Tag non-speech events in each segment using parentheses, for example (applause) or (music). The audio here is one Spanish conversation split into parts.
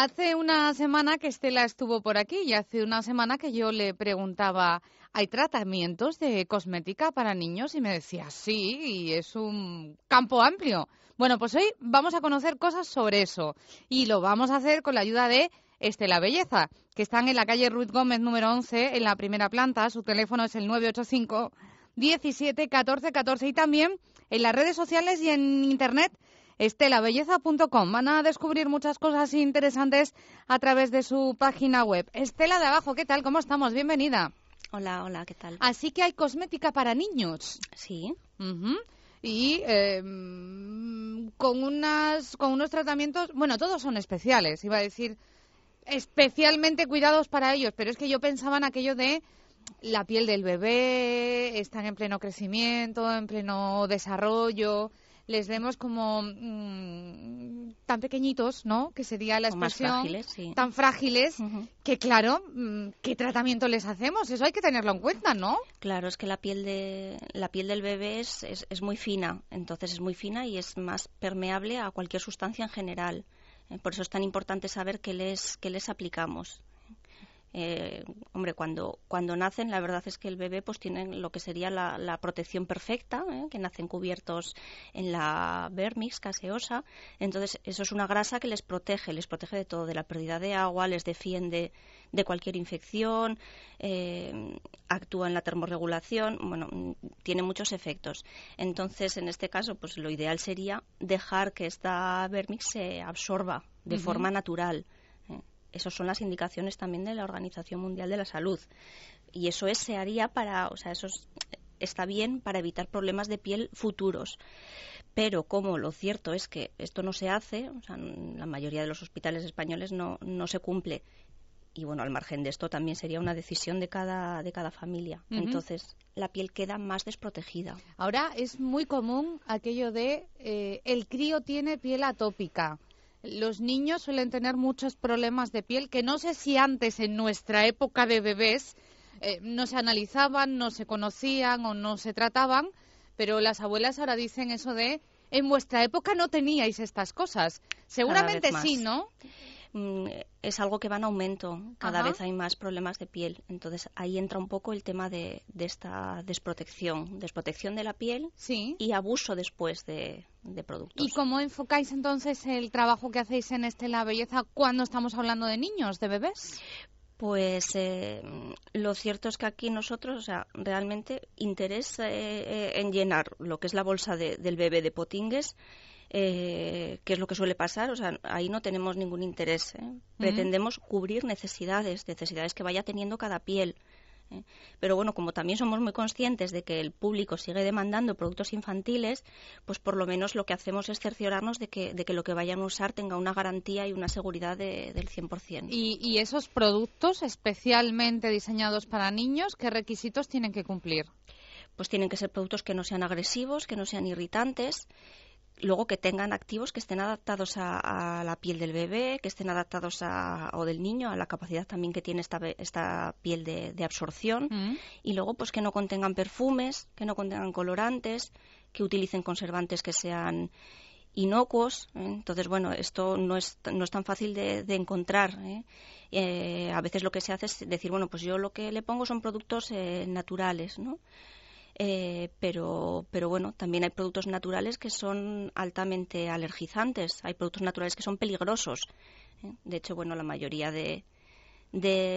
Hace una semana que Estela estuvo por aquí y hace una semana que yo le preguntaba, ¿hay tratamientos de cosmética para niños? Y me decía, sí, y es un campo amplio. Bueno, pues hoy vamos a conocer cosas sobre eso y lo vamos a hacer con la ayuda de Estela Belleza, que están en la calle Ruiz Gómez número 11, en la primera planta. Su teléfono es el 985 17 14 14 y también en las redes sociales y en internet estelabelleza.com. Van a descubrir muchas cosas interesantes a través de su página web. Estela de Abajo, ¿qué tal? ¿Cómo estamos? Bienvenida. Hola, hola, ¿qué tal? Así que hay cosmética para niños. Sí. Y em, con, unas, con unos tratamientos, bueno, todos son especiales, iba a decir, especialmente cuidados para ellos, pero es que yo pensaba en aquello de la piel del bebé, están en pleno crecimiento, en pleno desarrollo les vemos como mm, tan pequeñitos, ¿no? Que sería la expresión. Tan frágiles que, claro, mm, ¿qué tratamiento les hacemos? Eso hay que tenerlo en cuenta, ¿no? Claro, es que la piel, de, la piel del bebé es, es, es muy fina, entonces es muy fina y es más permeable a cualquier sustancia en general. Eh, por eso es tan importante saber qué les, qué les aplicamos. Eh, hombre, cuando, cuando nacen, la verdad es que el bebé pues tiene lo que sería la, protección perfecta, ¿eh? que nacen cubiertos en la vermix caseosa. Entonces, eso es una grasa que les protege, les protege de todo, de la pérdida de agua, les defiende de cualquier infección, eh, actúa en la termorregulación, bueno, mm, tiene muchos efectos. Entonces, en este caso, pues lo ideal sería dejar que esta vermix se absorba de forma natural esas son las indicaciones también de la Organización Mundial de la Salud. Y eso se haría para, o sea, eso está bien para evitar problemas de piel futuros. Pero como lo cierto es que esto no se hace, o sea, la mayoría de los hospitales españoles no, se cumple. Y bueno, al margen de esto también sería una decisión de cada, de cada familia. Entonces, la piel queda más desprotegida. Ahora es muy común aquello de eh, el crío tiene piel atópica los niños suelen tener muchos problemas de piel que no sé si antes, en nuestra época de bebés, eh, no se analizaban, no se conocían o no se trataban, pero las abuelas ahora dicen eso de en vuestra época no teníais estas cosas. Seguramente sí, ¿no? Mm, es algo que va en aumento. Cada vez hay más problemas de piel. Entonces ahí entra un poco el tema de, esta desprotección. Desprotección de la piel y abuso después de, productos. ¿Y cómo enfocáis entonces el trabajo que hacéis en este La Belleza cuando estamos hablando de niños, de bebés? Pues eh, lo cierto es que aquí nosotros, o sea, realmente interés eh, eh, en llenar lo que es la bolsa del bebé de potingues eh, que es lo que suele pasar, o sea, ahí no tenemos ningún interés. ¿eh? Pretendemos cubrir necesidades, necesidades que vaya teniendo cada piel. ¿eh? Pero bueno, como también somos muy conscientes de que el público sigue demandando productos infantiles, pues por lo menos lo que hacemos es cerciorarnos de que, lo que vayan a usar tenga una garantía y una seguridad del 100%. ¿Y esos productos especialmente diseñados para niños, qué requisitos tienen que cumplir? Pues tienen que ser productos que no sean agresivos, que no sean irritantes, luego que tengan activos que estén adaptados a, la piel del bebé, que estén adaptados o del niño, a la capacidad también que tiene esta, piel de, absorción. Mm. Y luego, pues que no contengan perfumes, que no contengan colorantes, que utilicen conservantes que sean inocuos. ¿eh? Entonces, bueno, esto no es, tan fácil de, encontrar. ¿eh? Eh, a veces lo que se hace es decir, bueno, pues yo lo que le pongo son productos naturales, ¿no? Eh, pero, pero bueno, también hay productos naturales que son altamente alergizantes, hay productos naturales que son peligrosos. ¿eh? De hecho, bueno, la mayoría de,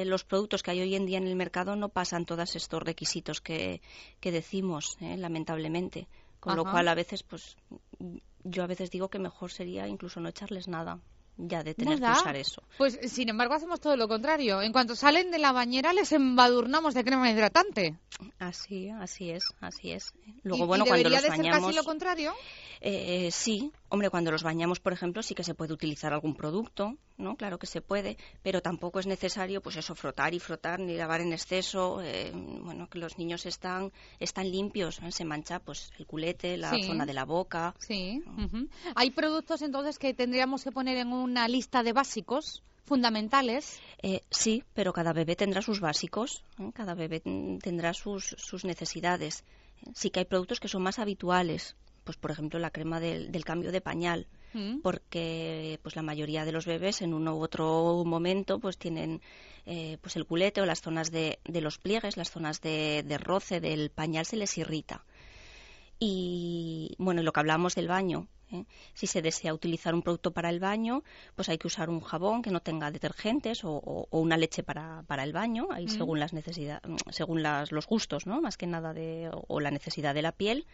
los productos que hay hoy en día en el mercado no pasan todos estos requisitos que, decimos, ¿eh? lamentablemente. Con lo cual, a veces, pues yo a veces digo que mejor sería incluso no echarles nada ya de tener que usar eso. Pues sin embargo hacemos todo lo contrario. En cuanto salen de la bañera les embadurnamos de crema hidratante. Así, así es, así es. Luego, ¿Y, bueno, debería cuando de ser casi lo contrario? Eh, eh, sí, Hombre, cuando los bañamos, por ejemplo, sí que se puede utilizar algún producto, ¿no? Claro que se puede, pero tampoco es necesario, pues eso, frotar y frotar, ni lavar en exceso. Eh, bueno, que los niños están, están limpios, ¿eh? se mancha, pues, el culete, la zona de la boca. Sí. Hay productos, entonces, que tendríamos que poner en una lista de básicos fundamentales. Eh, sí, pero cada bebé tendrá sus básicos, cada bebé tendrá sus, sus necesidades. Sí que hay productos que son más habituales, pues, por ejemplo la crema del, cambio de pañal mm. porque pues la mayoría de los bebés en uno u otro momento pues tienen eh, pues el culete o las zonas de, los pliegues las zonas de, roce del pañal se les irrita y bueno lo que hablamos del baño ¿eh? Si se desea utilizar un producto para el baño, pues hay que usar un jabón que no tenga detergentes o, una leche para, el baño, ahí según las según las, los gustos, ¿no? Más que nada de, o, la necesidad de la piel.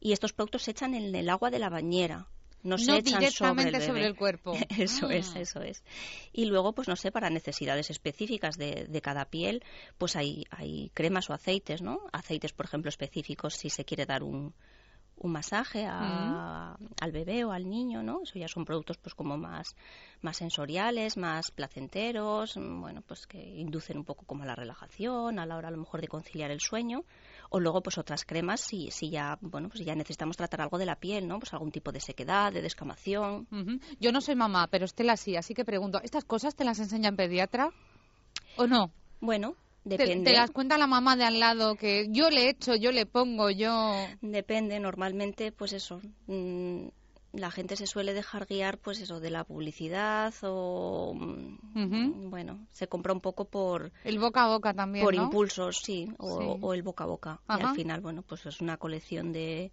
Y estos productos se echan en el agua de la bañera, no, se echan directamente sobre el, cuerpo. (laughs) eso es, ah. eso es. Y luego, pues no sé, para necesidades específicas de, de, cada piel, pues hay, hay cremas o aceites, ¿no? Aceites, por ejemplo, específicos si se quiere dar un, un masaje al bebé o al niño, ¿no? Eso ya son productos pues como más, más sensoriales, más placenteros, mm, bueno, pues que inducen un poco como a la relajación, a la hora a lo mejor de conciliar el sueño, o luego pues otras cremas si, si ya, bueno, pues ya necesitamos tratar algo de la piel, ¿no? Pues algún tipo de sequedad, de descamación. Yo no soy mamá, pero Estela sí, así que pregunto, ¿estas cosas te las enseña el pediatra o no? Bueno, Depende. Te, das las cuenta la mamá de al lado que yo le echo, yo le pongo, yo. Depende, normalmente, pues eso. Mm, la gente se suele dejar guiar, pues eso, de la publicidad o. Mm, bueno, se compra un poco por. El boca a boca también. Por impulsos, sí o, el boca a boca. al final, bueno, pues es una colección de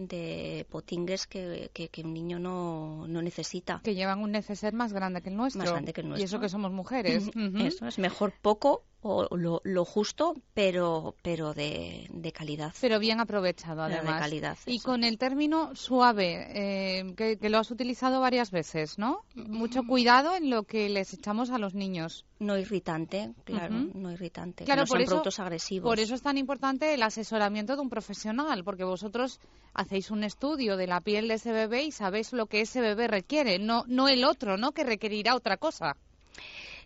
de potingues que, que, un niño no, necesita. Que llevan un neceser más grande que el nuestro. Más grande que el nuestro. Y eso que somos mujeres. (laughs) Eso es mejor poco o lo, justo, pero, pero de, calidad. Pero bien aprovechado, además. calidad. Y con el término suave, eh, que, lo has utilizado varias veces, ¿no? Mucho mm. cuidado en lo que les echamos a los niños. No irritante, claro, no irritante. Claro, no son productos agresivos. Por eso es tan importante el asesoramiento de un profesional, porque vosotros hacéis un estudio de la piel de ese bebé y sabéis lo que ese bebé requiere, no, no el otro, ¿no? Que requerirá otra cosa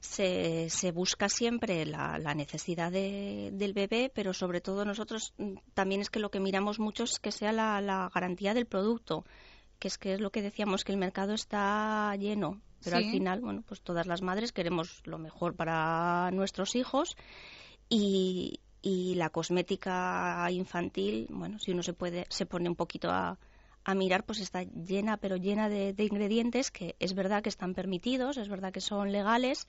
se, busca siempre la, necesidad del bebé, pero sobre todo nosotros mm, también es que lo que miramos mucho es que sea la, garantía del producto, que es que es lo que decíamos que el mercado está lleno, pero al final, bueno, pues todas las madres queremos lo mejor para nuestros hijos y, y la cosmética infantil, bueno, si uno se puede se pone un poquito a a mirar, pues está llena, pero llena de, ingredientes que es verdad que están permitidos, es verdad que son legales,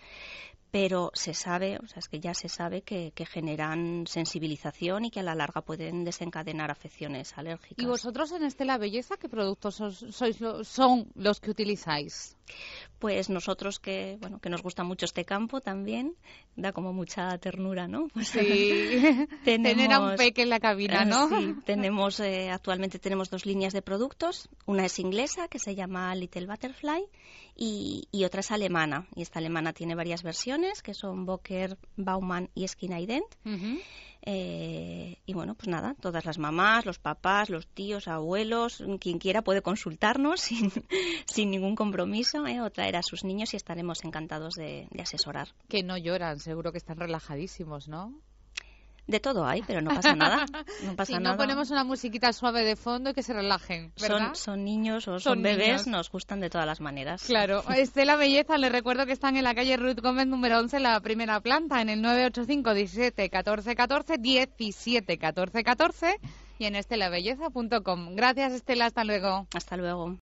pero se sabe, o sea, es que ya se sabe que, generan sensibilización y que a la larga pueden desencadenar afecciones alérgicas. ¿Y vosotros en Estela Belleza qué productos sois, son los que utilizáis? Pues nosotros que, bueno, que nos gusta mucho este campo también, da como mucha ternura, ¿no? Pues sí, (laughs) (laughs) tener a un peque en la cabina, ¿no? (laughs) sí, tenemos, eh, actualmente tenemos dos líneas de productos, una es inglesa que se llama Little Butterfly y otra es alemana, y esta alemana tiene varias versiones que son Boker, Bauman y Skinaident. Ident eh, y bueno, pues nada, todas las mamás, los papás, los tíos, abuelos, quien quiera puede consultarnos (laughs) sin, ningún compromiso ¿eh? o traer a sus niños y estaremos encantados de asesorar. Que no lloran, seguro que están relajadísimos, ¿no? De todo hay, pero no pasa nada. (laughs) No no ponemos una musiquita suave de fondo y que se relajen. Son, son niños o son, bebés, nos gustan de todas las maneras. Claro. (laughs) Estela Belleza, les recuerdo que están en la calle Ruth Gómez número 11, la primera planta, en el 985 17 14 14 17 14 14 y en estelabelleza.com. Gracias, Estela. Hasta luego. Hasta luego.